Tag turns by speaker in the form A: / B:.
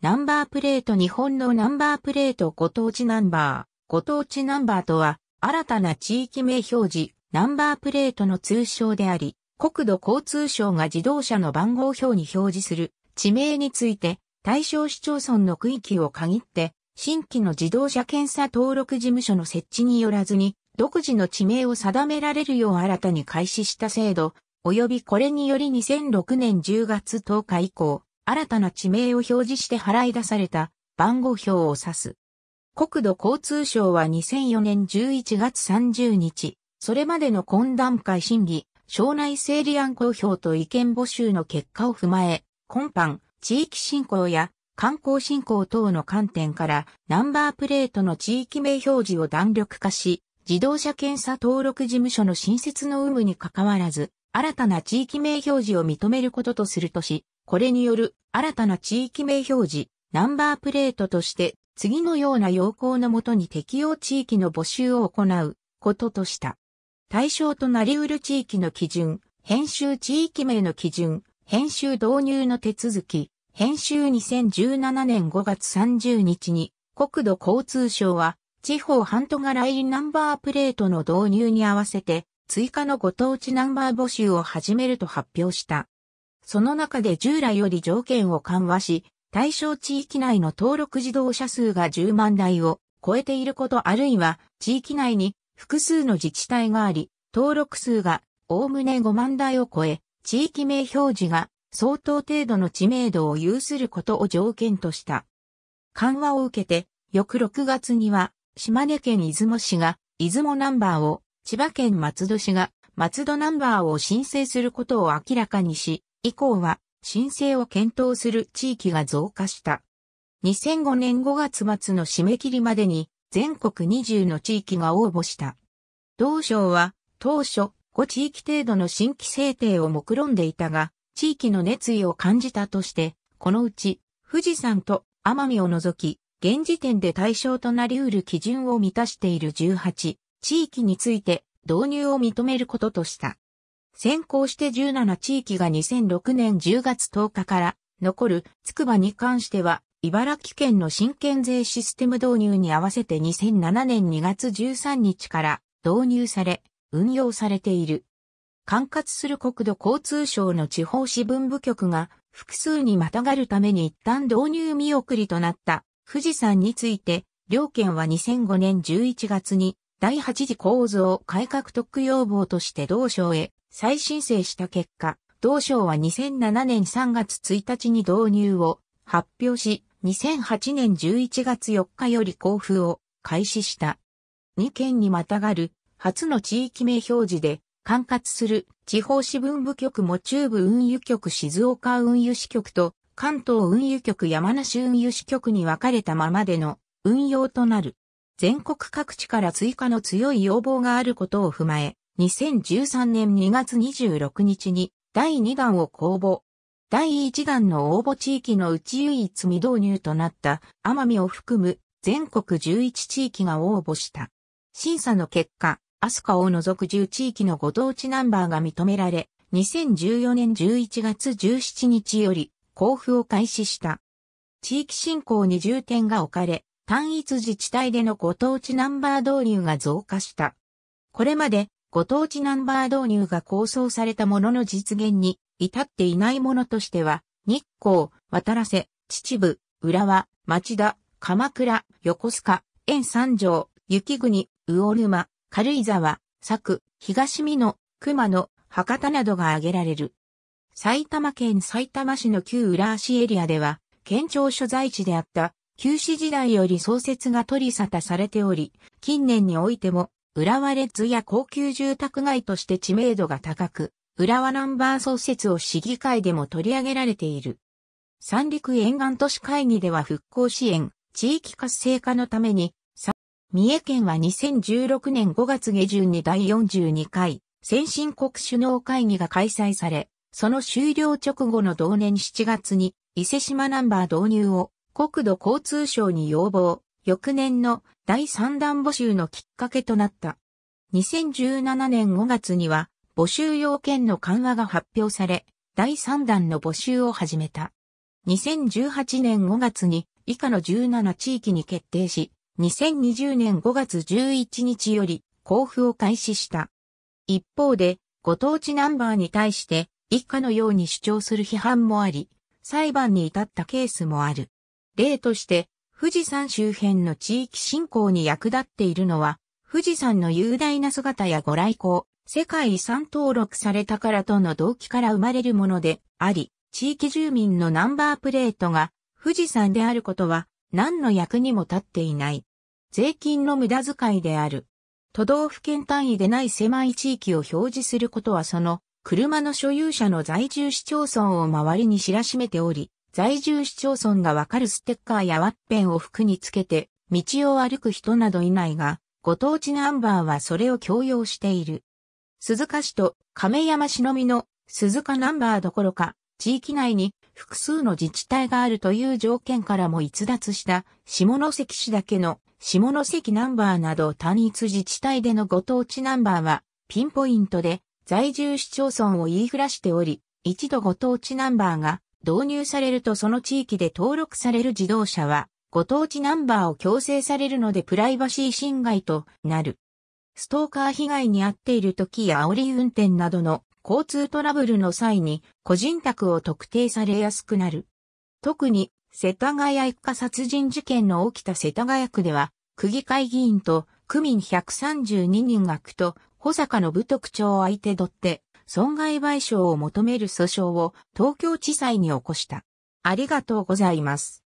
A: ナンバープレート日本のナンバープレートご当地ナンバー。ご当地ナンバーとは、新たな地域名表示、ナンバープレートの通称であり、国土交通省が自動車の番号表に表示する地名について、対象市町村の区域を限って、新規の自動車検査登録事務所の設置によらずに、独自の地名を定められるよう新たに開始した制度、及びこれにより2006年10月10日以降、新たな地名を表示して払い出された番号表を指す。国土交通省は2004年11月30日、それまでの懇談会審議、省内整理案公表と意見募集の結果を踏まえ、今般、地域振興や観光振興等の観点からナンバープレートの地域名表示を弾力化し、自動車検査登録事務所の新設の有無に関わらず、新たな地域名表示を認めることとするとし、これによる新たな地域名表示、ナンバープレートとして次のような要項のもとに適用地域の募集を行うこととした。対象となりうる地域の基準、編集地域名の基準、編集導入の手続き、編集2017年5月30日に国土交通省は地方ハントラインナンバープレートの導入に合わせて追加のご当地ナンバー募集を始めると発表した。その中で従来より条件を緩和し、対象地域内の登録自動車数が10万台を超えていることあるいは地域内に複数の自治体があり、登録数がおおむね5万台を超え、地域名表示が相当程度の知名度を有することを条件とした。緩和を受けて、翌6月には、島根県出雲市が出雲ナンバーを、千葉県松戸市が松戸ナンバーを申請することを明らかにし、以降は申請を検討する地域が増加した。2005年5月末の締め切りまでに全国20の地域が応募した。同省は当初5地域程度の新規制定を目論んでいたが、地域の熱意を感じたとして、このうち富士山と奄美を除き、現時点で対象となり得る基準を満たしている18地域について導入を認めることとした。先行して17地域が2006年10月10日から残るつくばに関しては、茨城県の新県税システム導入に合わせて2007年2月13日から導入され、運用されている。管轄する国土交通省の地方支分部局が複数にまたがるために一旦導入見送りとなった富士山について、両県は2005年11月に第8次構造改革特区要望として同省へ再申請した結果、同省は2007年3月1日に導入を発表し、2008年11月4日より交付を開始した。2県にまたがる初の地域名表示で管轄する地方支分部局も中部運輸局静岡運輸支局と関東運輸局山梨運輸支局に分かれたままでの運用となる。全国各地から追加の強い要望があることを踏まえ、2013年2月26日に第2弾を公募。第1弾の応募地域のうち唯一未導入となった奄美を含む全国11地域が応募した。審査の結果、アスカを除く10地域のご当地ナンバーが認められ、2014年11月17日より交付を開始した。地域振興に重点が置かれ、単一自治体でのご当地ナンバー導入が増加した。これまでご当地ナンバー導入が構想されたものの実現に至っていないものとしては、日光、渡らせ、秩父、浦和、町田、鎌倉、横須賀、円三条、雪国、魚沼、軽井沢、佐久、東美濃、熊野、博多などが挙げられる。埼玉県埼玉市の旧浦和市エリアでは、県庁所在地であった旧市時代より創設が取り沙汰されており、近年においても、浦和レッズや高級住宅街として知名度が高く、浦和ナンバー創設を市議会でも取り上げられている。三陸沿岸都市会議では復興支援、地域活性化のために、三重県は2016年5月下旬に第42回先進国首脳会議が開催され、その終了直後の同年7月に伊勢島ナンバー導入を国土交通省に要望、翌年の第3弾募集のきっかけとなった。2017年5月には募集要件の緩和が発表され、第3弾の募集を始めた。2018年5月に以下の17地域に決定し、2020年5月11日より交付を開始した。一方で、ご当地ナンバーに対して以下のように主張する批判もあり、裁判に至ったケースもある。例として、富士山周辺の地域振興に役立っているのは、富士山の雄大な姿やご来光、世界遺産登録されたからとの動機から生まれるものであり、地域住民のナンバープレートが富士山であることは何の役にも立っていない。税金の無駄遣いである。都道府県単位でない狭い地域を表示することはその車の所有者の在住市町村を周りに知らしめており、在住市町村がわかるステッカーやワッペンを服につけて、道を歩く人などいないが、ご当地ナンバーはそれを強要している。鈴鹿市と亀山市のみの鈴鹿ナンバーどころか、地域内に複数の自治体があるという条件からも逸脱した下関市だけの下関ナンバーなど単一自治体でのご当地ナンバーはピンポイントで在住市町村を言いふらしており、一度ご当地ナンバーが導入されるとその地域で登録される自動車は、ご当地ナンバーを強制されるのでプライバシー侵害となる。ストーカー被害に遭っている時や煽り運転などの交通トラブルの際に個人宅を特定されやすくなる。特に世田谷一家殺人事件の起きた世田谷区では、区議会議員と区民132人が区と保坂の部特長相手取って損害賠償を求める訴訟を東京地裁に起こした。ありがとうございます。